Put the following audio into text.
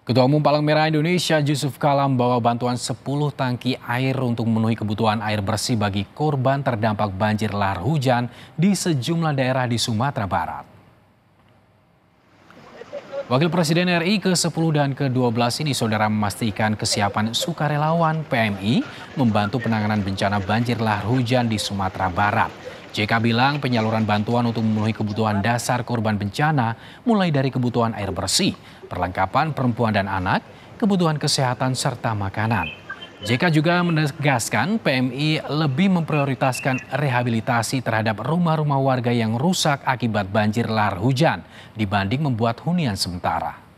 Ketua Umum Palang Merah Indonesia Yusuf Kala membawa bantuan 10 tangki air untuk memenuhi kebutuhan air bersih bagi korban terdampak banjir lahar hujan di sejumlah daerah di Sumatera Barat. Wakil Presiden RI ke-10 dan ke-12 ini saudara memastikan kesiapan sukarelawan PMI membantu penanganan bencana banjir lahar hujan di Sumatera Barat. JK bilang penyaluran bantuan untuk memenuhi kebutuhan dasar korban bencana mulai dari kebutuhan air bersih, perlengkapan perempuan dan anak, kebutuhan kesehatan serta makanan. JK juga menegaskan PMI lebih memprioritaskan rehabilitasi terhadap rumah-rumah warga yang rusak akibat banjir lahar hujan dibanding membuat hunian sementara.